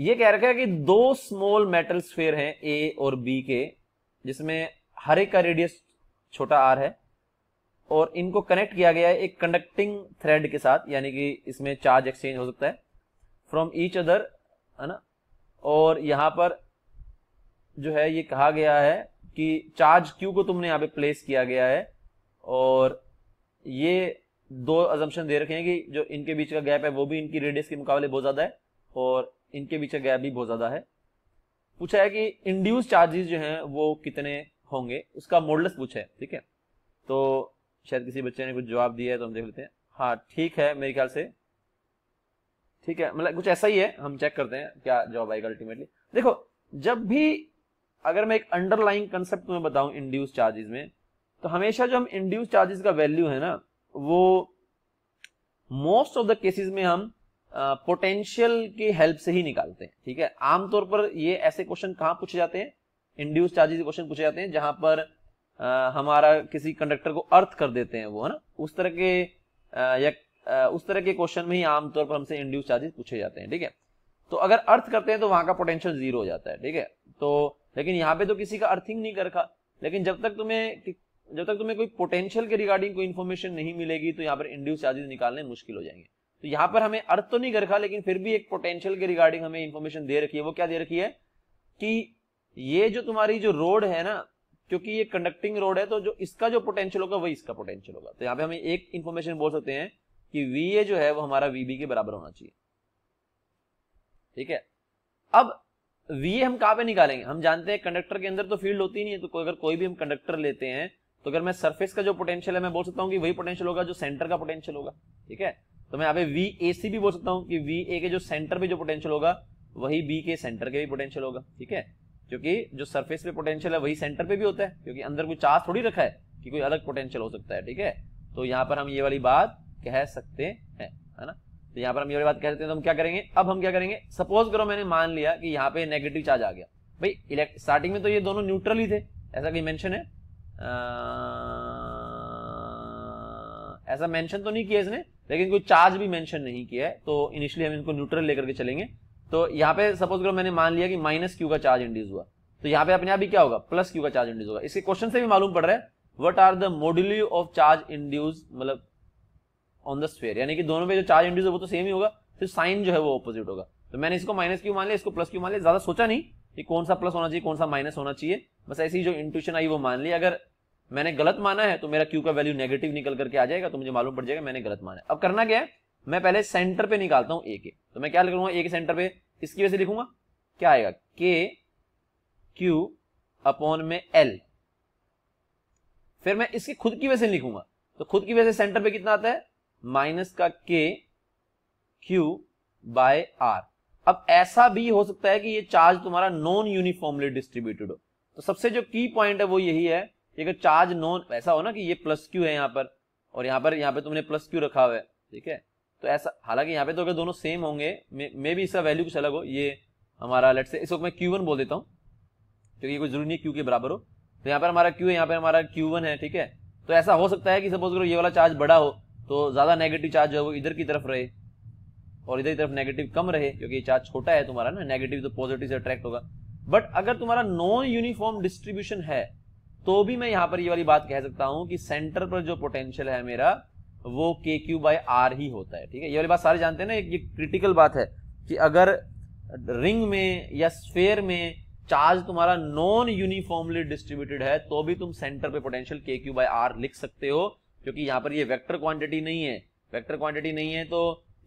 ये कह रखा है कि दो स्मॉल मेटल स्फेयर हैं ए और बी के जिसमें हर एक का रेडियस छोटा आर है और इनको कनेक्ट किया गया है एक कंडक्टिंग थ्रेड के साथ यानी कि इसमें चार्ज एक्सचेंज हो सकता है फ्रॉम ईच अदर है ना और यहाँ पर जो है ये कहा गया है कि चार्ज क्यू को तुमने यहाँ पे प्लेस किया गया है और ये दो अजम्पन दे रखे हैं कि जो इनके बीच का गैप है वो भी इनकी रेडियस के मुकाबले बहुत ज्यादा है और इनके बीच का गैप भी बहुत ज़्यादा है पूछा है कि इंड्यूस चार्जेस जो हैं वो कितने होंगे उसका मॉडल्स पूछा है ठीक है तो शायद किसी बच्चे ने कुछ जवाब दिया है तो हम देख लेते हैं हाँ ठीक है मेरे ख्याल से ठीक है मतलब कुछ ऐसा ही है हम चेक करते हैं क्या जवाब आएगा अल्टीमेटली देखो जब भी अगर मैं एक अंडरलाइंग कंसेप्ट तुम्हें बताऊं इंड्यूस चार्जेस में तो हमेशा जो हम इंड्यूस चार्जेस का वैल्यू है ना वो मोस्ट ऑफ द केसेस में हम पोटेंशियल की हेल्प से ही निकालते हैं ठीक है आमतौर पर ये ऐसे क्वेश्चन कहाँ पूछे जाते हैं इंड्यूस चार्जेस क्वेश्चन पूछे जाते हैं जहां पर आ, हमारा किसी कंडक्टर को अर्थ कर देते हैं वो है ना उस तरह के आ, या आ, उस तरह के क्वेश्चन में ही आमतौर पर हमसे इंड्यूस चार्जेस पूछे जाते हैं ठीक है तो अगर अर्थ करते हैं तो वहां का पोटेंशियल जीरो हो जाता है ठीक है तो लेकिन यहाँ पे तो किसी का अर्थिंग नहीं कर रखा लेकिन जब तक तुम्हें जब तक तुम्हें कोई पोटेंशियल के रिगार्डिंग कोई इन्फॉर्मेशन नहीं मिलेगी तो यहाँ पर इंड्यूस चार्जेस निकालने मुश्किल हो जाएंगे तो यहां पर हमें अर्थ तो नहीं कर रखा लेकिन फिर भी एक पोटेंशियल के रिगार्डिंग हमें इन्फॉर्मेशन दे रखी है वो क्या दे रखी है कि ये जो तुम्हारी जो रोड है ना क्योंकि ये कंडक्टिंग रोड है तो जो इसका जो पोटेंशियल होगा वही इसका पोटेंशियल होगा तो यहाँ पे हमें एक इंफॉर्मेशन बोल सकते हैं कि वी ए जो है वो हमारा वी के बराबर होना चाहिए ठीक है अब वी ए हम कहां पे निकालेंगे हम जानते हैं कंडक्टर के अंदर तो फील्ड होती नहीं है तो अगर कोई भी हम कंडक्टर लेते हैं तो अगर मैं सरफेस का जो पोटेंशियल है मैं बोल सकता हूँ कि वही पोटेंशियल होगा जो सेंटर का पोटेंशियल होगा ठीक है तो मैं यहाँ पे वी ए सी भी बोल सकता हूँ कि वी ए के जो सेंटर पे जो पोटेंशियल होगा वही बी के सेंटर के भी पोटेंशियल होगा ठीक है क्योंकि जो सरफेस पे पोटेंशियल है वही सेंटर पे भी होता है क्योंकि अंदर कोई चार्ज थोड़ी रखा है कि कोई अलग पोटेंशियल हो सकता है ठीक है तो यहाँ पर हम ये वाली बात कह सकते हैं है ना तो यहाँ पर हम ये वाली बात कह सकते हैं तो हम क्या करेंगे अब हम क्या करेंगे सपोज करो मैंने मान लिया कि यहाँ पे नेगेटिव चार्ज आ गया भाई स्टार्टिंग में तो ये दोनों न्यूट्रल ही थे ऐसा कोई मेंशन है आ, ऐसा मेंशन तो नहीं किया इसने लेकिन कोई चार्ज भी मेंशन नहीं किया है तो इनिशियली हम इनको न्यूट्रल लेकर के चलेंगे तो यहाँ पे सपोज करो मैंने मान लिया कि माइनस क्यू का चार्ज इंड्यूस हुआ तो यहाँ पे अपने आप ही क्या होगा प्लस क्यू का चार्ज इंड्यूस होगा इसके क्वेश्चन से भी मालूम पड़ रहा है what are the moduli of charge induce मतलब ऑन द स्फेयर यानी कि दोनों पे जो चार्ज इंड्यूस है वो तो सेम ही होगा फिर साइन जो है वो अपोजिट होगा तो मैंने इसको माइनस क्यू मान लिया इसको प्लस क्यू मान लिया ज्यादा सोचा नहीं कि कौन सा प्लस होना चाहिए कौन सा माइनस होना चाहिए बस ऐसी जो इंट्यूशन आई वो मान ली अगर मैंने गलत माना है तो मेरा क्यू का वैल्यू नेगेटिव निकल करके आ जाएगा तो मुझे मालूम पड़ जाएगा मैंने गलत माना है अब करना क्या है मैं पहले सेंटर पे निकालता हूं ए के तो मैं क्या लिखूंगा ए के सेंटर पे इसकी वजह से लिखूंगा क्या आएगा के क्यू अपॉन में एल फिर मैं इसकी खुद की वजह से लिखूंगा तो खुद की वजह से सेंटर पे कितना आता है माइनस का के क्यू बाय आर अब ऐसा भी हो सकता है कि ये चार्ज तुम्हारा नॉन यूनिफॉर्मली डिस्ट्रीब्यूटेड हो तो सबसे जो की पॉइंट है वो यही है ये अगर चार्ज नॉन ऐसा हो ना कि ये प्लस क्यू है यहाँ पर और यहाँ पर यहाँ पे तुमने प्लस क्यू रखा हुआ है ठीक है तो ऐसा हालांकि यहाँ पे तो अगर दोनों सेम होंगे मे, भी इसका वैल्यू कुछ अलग हो ये हमारा लेट से इसको मैं क्यू वन बोल देता हूँ क्योंकि ये कोई जरूरी नहीं क्यू के बराबर हो तो यहाँ पर हमारा क्यू है यहाँ पर हमारा क्यू वन है ठीक है तो ऐसा हो सकता है कि सपोज करो ये वाला चार्ज बड़ा हो तो ज़्यादा नेगेटिव चार्ज जो है वो इधर की तरफ रहे और इधर की तरफ नेगेटिव कम रहे क्योंकि ये चार्ज छोटा है तुम्हारा ना नेगेटिव तो पॉजिटिव से अट्रैक्ट होगा बट अगर तुम्हारा नॉन यूनिफॉर्म डिस्ट्रीब्यूशन है तो भी मैं यहां पर ये वाली बात कह सकता हूं कि सेंटर पर जो पोटेंशियल है मेरा वो के क्यू बाई आर ही होता है ठीक है ये वाली बात सारे जानते हैं ना ये क्रिटिकल बात है कि अगर रिंग में या स्फेयर में चार्ज तुम्हारा नॉन यूनिफॉर्मली डिस्ट्रीब्यूटेड है तो भी तुम सेंटर पे पोटेंशियल के क्यू बाई आर लिख सकते हो क्योंकि यहां पर ये वेक्टर क्वांटिटी नहीं है वेक्टर क्वांटिटी नहीं है तो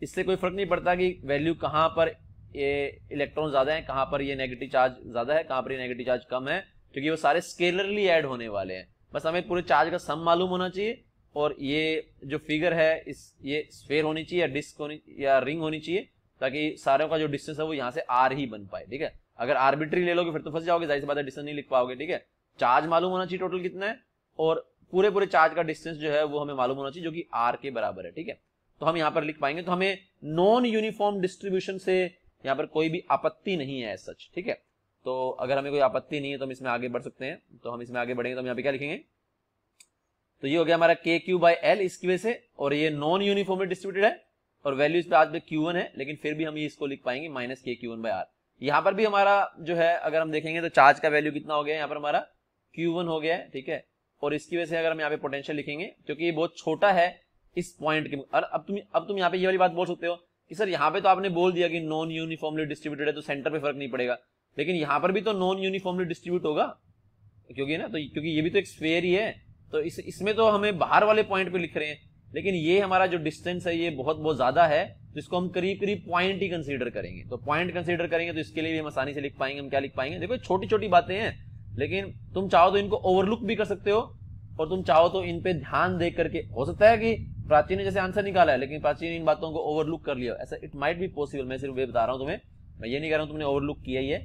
इससे कोई फर्क नहीं पड़ता कि वैल्यू कहां पर ये इलेक्ट्रॉन ज्यादा है कहां पर ये नेगेटिव चार्ज ज्यादा है कहां पर ये नेगेटिव चार्ज कम है क्योंकि वो सारे स्केलरली ऐड होने वाले हैं बस हमें पूरे चार्ज का सम मालूम होना चाहिए और ये जो फिगर है इस ये स्फेयर होनी चाहिए या डिस्क होनी या रिंग होनी चाहिए ताकि सारों का जो डिस्टेंस है वो यहाँ से आर ही बन पाए ठीक है अगर आर्बिट्री ले लोगे फिर तो फंस जाओगे जाहिर बात है डिस्टेंस नहीं लिख पाओगे ठीक है चार्ज मालूम होना चाहिए टोटल कितना है और पूरे पूरे चार्ज का डिस्टेंस जो है वो हमें मालूम होना चाहिए जो कि आर के बराबर है ठीक है तो हम यहाँ पर लिख पाएंगे तो हमें नॉन यूनिफॉर्म डिस्ट्रीब्यूशन से यहाँ पर कोई भी आपत्ति नहीं है सच ठीक है तो अगर हमें कोई आपत्ति नहीं है तो हम इसमें आगे बढ़ सकते हैं तो हम इसमें आगे बढ़ेंगे तो हम यहाँ पे क्या लिखेंगे तो ये हो गया हमारा के क्यू बाई एल इसकी वजह से और ये नॉन यूनिफॉर्मली डिस्ट्रीब्यूटेड है और वैल्यूज पे आज में क्यू वन है लेकिन फिर भी हम ये इसको लिख पाएंगे माइनस के क्यू वन बाई आर यहाँ पर भी हमारा जो है अगर हम देखेंगे तो चार्ज का वैल्यू कितना हो गया यहाँ पर हमारा क्यू वन हो गया है ठीक है और इसकी वजह से अगर हम यहाँ पे पोटेंशियल लिखेंगे क्योंकि ये बहुत छोटा है इस पॉइंट के और अब तुम अब तुम यहाँ पे ये वाली बात बोल सकते हो कि सर यहाँ पे तो आपने बोल दिया कि नॉन यूनिफॉर्मली डिस्ट्रीब्यूटेड है तो सेंटर पे फर्क नहीं पड़ेगा लेकिन यहां पर भी तो नॉन यूनिफॉर्मली डिस्ट्रीब्यूट होगा क्योंकि ना तो क्योंकि ये भी तो एक स्फेयर ही है तो इस इसमें तो हमें बाहर वाले पॉइंट पे लिख रहे हैं लेकिन ये हमारा जो डिस्टेंस है ये बहुत बहुत ज्यादा है तो इसको हम करीब करीब पॉइंट ही कंसीडर करेंगे तो पॉइंट कंसीडर करेंगे तो इसके लिए भी हम आसानी से लिख पाएंगे हम क्या लिख पाएंगे देखो छोटी छोटी बातें हैं लेकिन तुम चाहो तो इनको ओवरलुक भी कर सकते हो और तुम चाहो तो इन पे ध्यान दे करके हो सकता है कि प्राचीन ने जैसे आंसर निकाला है लेकिन प्राचीन इन बातों को ओवरलुक कर लिया ऐसा इट माइट भी पॉसिबल मैं सिर्फ वे बता रहा हूँ तुम्हें मैं ये नहीं कह रहा हूँ तुमने ओवरलुक किया ही है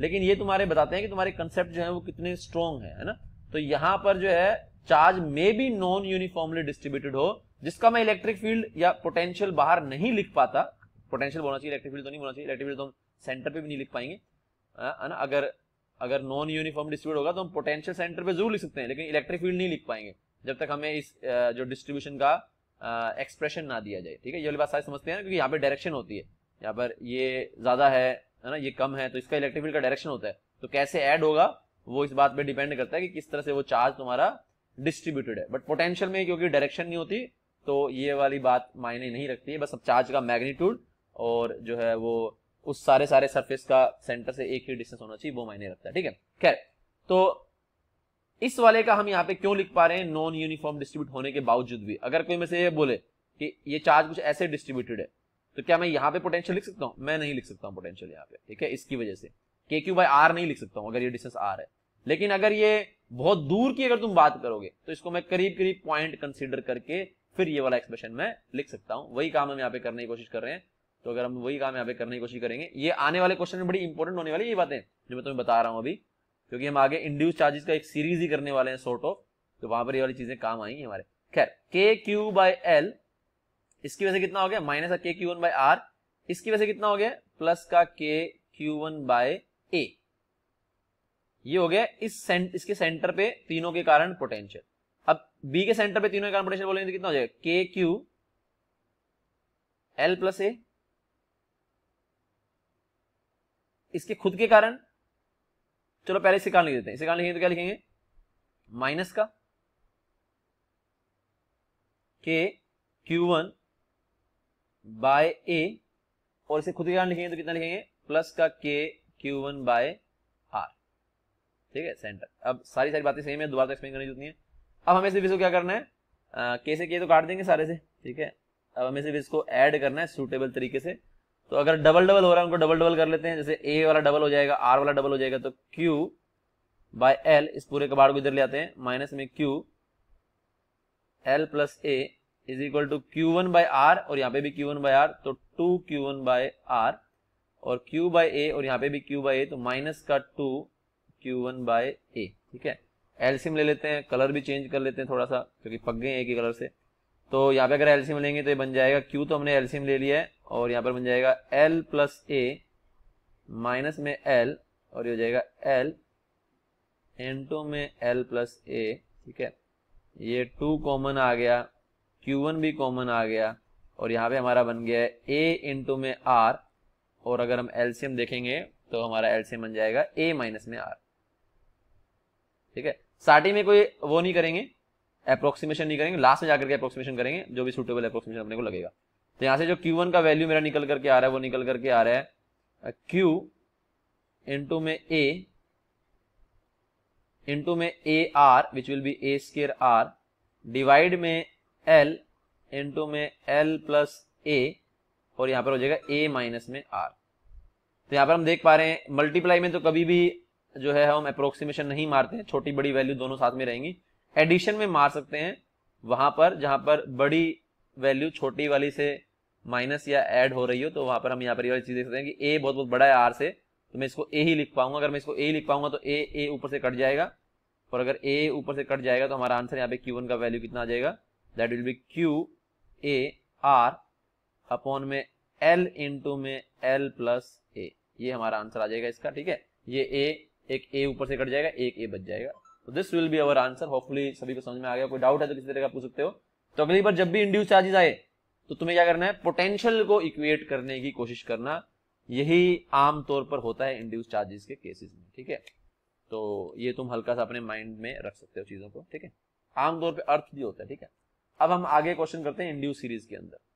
लेकिन ये तुम्हारे बताते हैं कि तुम्हारे कंसेप्ट जो है वो कितने स्ट्रॉन्ग है, ना तो यहाँ पर जो है charge may be non uniformly distributed हो जिसका मैं इलेक्ट्रिक फील्ड या पोटेंशियल बाहर नहीं लिख पाता पोटेंशियल बोलना चाहिए इलेक्ट्रिक फील्ड तो नहीं बोलना चाहिए इलेक्ट्रिक फील्ड तो हम सेंटर पे भी नहीं लिख पाएंगे ना अगर अगर नॉन यूनिफॉर्म डिस्ट्रीब्यूट होगा तो हम पोटेंशियल सेंटर पे जरूर लिख सकते हैं लेकिन इलेक्ट्रिक फील्ड नहीं लिख पाएंगे जब तक हमें इस जो डिस्ट्रीब्यूशन का एक्सप्रेशन ना दिया जाए ठीक है ये वाली बात सारी समझते हैं क्योंकि यहाँ पे डायरेक्शन होती है यहाँ पर ये ज्यादा है है ना ये कम है तो इसका इलेक्ट्रिक फील्ड का डायरेक्शन होता है तो कैसे ऐड होगा वो इस बात पे डिपेंड करता है कि किस तरह से वो चार्ज तुम्हारा डिस्ट्रीब्यूटेड है बट पोटेंशियल में क्योंकि डायरेक्शन नहीं होती तो ये वाली बात मायने नहीं रखती है बस अब चार्ज का मैग्नीट्यूड और जो है वो उस सारे सारे सरफेस का सेंटर से एक ही डिस्टेंस होना चाहिए वो मायने रखता है ठीक है खैर तो इस वाले का हम यहाँ पे क्यों लिख पा रहे हैं नॉन यूनिफॉर्म डिस्ट्रीब्यूट होने के बावजूद भी अगर कोई में से ये बोले कि ये चार्ज कुछ ऐसे डिस्ट्रीब्यूटेड है तो क्या मैं यहाँ पे पोटेंशियल लिख सकता हूँ मैं नहीं लिख सकता हूँ पोटेंशियल यहाँ पे ठीक है इसकी वजह से के क्यू बाई आर नहीं लिख सकता हूँ अगर ये डिस्टेंस आर है लेकिन अगर ये बहुत दूर की अगर तुम बात करोगे तो इसको मैं करीब करीब पॉइंट कंसिडर करके फिर ये वाला एक्सप्रेशन मैं लिख सकता हूँ वही काम हम यहाँ पे करने की कोशिश कर रहे हैं तो अगर हम वही काम यहाँ पे करने की कोशिश करेंगे ये आने वाले क्वेश्चन में बड़ी इंपॉर्टेंट होने वाली ये बातें जो मैं तुम्हें बता रहा हूँ अभी क्योंकि हम आगे इंड्यूस चार्जेस का एक सीरीज ही करने वाले हैं सोर्ट ऑफ तो वहां पर ये वाली चीजें काम आएंगी हमारे खैर के क्यू बाई एल इसकी वजह से कितना हो गया माइनस का के क्यू वन बाय आर इसकी वजह से कितना हो गया प्लस का के क्यू वन बाय ए ये हो गया इस सेंट, इसके सेंटर पे तीनों के कारण पोटेंशियल अब बी के सेंटर पे तीनों के कारण पोटेंशियल बोलेंगे तो कितना हो जाएगा के क्यू एल प्लस ए इसके खुद के कारण चलो पहले इसे कारण लिख देते हैं इसे कारण लिखेंगे तो क्या लिखेंगे माइनस का के क्यू वन बाय ए और इसे खुद के कारण लिखेंगे तो कितना लिखेंगे प्लस का के क्यू वन बाय आर ठीक है सेंटर अब सारी सारी बातें सेम है दोबारा एक्सप्लेन तो करने की जरूरत नहीं है अब हमें सिर्फ इसको क्या करना है के से के तो काट देंगे सारे से ठीक है अब हमें सिर्फ इसको ऐड करना है सूटेबल तरीके से तो अगर डबल डबल हो रहा है उनको डबल डबल कर लेते हैं जैसे ए वाला डबल हो जाएगा आर वाला डबल हो जाएगा तो क्यू बाय एल इस पूरे कबाड़ को इधर ले आते हैं माइनस में Q L plus A is equal to Q one by R और यहाँ पे भी क्यू वन बाय आर तो two Q one by R और क्यू बाय ए और यहाँ पे भी क्यू बाय ए तो माइनस का two Q one by A ठीक है एलसीएम ले लेते हैं कलर भी चेंज कर लेते हैं थोड़ा सा क्योंकि पक गए एक ही कलर से तो यहाँ पे अगर एलसीएम लेंगे तो ये बन जाएगा क्यू तो हमने एलसीएम ले लिया है और यहाँ पर बन जाएगा एल प्लस ए माइनस में एल और ये हो जाएगा एल एन में एल प्लस ए ठीक है ये टू कॉमन आ गया Q1 भी कॉमन आ गया और यहाँ पे हमारा बन गया है ए इंटू में आर और अगर हम एल्सियम देखेंगे तो हमारा एल्सियम बन जाएगा ए माइनस में आर ठीक है साटी में कोई वो नहीं करेंगे अप्रोक्सीमेशन नहीं करेंगे लास्ट में जाकर के अप्रोक्सीमेशन करेंगे जो भी सुटेबल अप्रोक्सीमेशन अपने को लगेगा तो यहाँ से जो क्यू वन का वैल्यू मेरा निकल करके आ रहा है वो निकल करके आ रहा है क्यू इंटू में ए इंटू में A R which will be A square R divide में एल इंटू में एल प्लस ए और यहाँ पर हो जाएगा ए माइनस में आर तो यहाँ पर हम देख पा रहे हैं मल्टीप्लाई में तो कभी भी जो है हम अप्रोक्सीमेशन नहीं मारते हैं छोटी बड़ी वैल्यू दोनों साथ में रहेंगी एडिशन में मार सकते हैं वहां पर जहां पर बड़ी वैल्यू छोटी वाली से माइनस या ऐड हो रही हो तो वहां पर हम यहाँ पर ये वाली चीज देख सकते हैं कि ए बहुत बहुत बड़ा है आर से तो मैं इसको ए ही लिख पाऊंगा अगर मैं इसको ए लिख पाऊंगा तो ए ए ऊपर से कट जाएगा और अगर ए ऊपर से कट जाएगा तो हमारा आंसर यहाँ पे क्यू का वैल्यू कितना आ जाएगा that will be Q A R upon में एल इंटू में एल प्लस ए ये हमारा आंसर आ जाएगा इसका ठीक है ये ए एक ए ऊपर से कट जाएगा एक ए बच जाएगा तो this will be our answer hopefully सभी को समझ में आ गया कोई डाउट है तो किसी तरह का पूछ सकते हो तो अगली बार जब भी इंड्यूस चार्जेस आए तो तुम्हें क्या करना है पोटेंशियल को इक्वेट करने की कोशिश करना यही आम तौर पर होता है इंड्यूस चार्जेस के केसेस में ठीक है तो ये तुम हल्का सा अपने माइंड में रख सकते हो चीजों को ठीक है आमतौर पर अर्थ भी होता है ठीक है अब हम आगे क्वेश्चन करते हैं इंडियो सीरीज के अंदर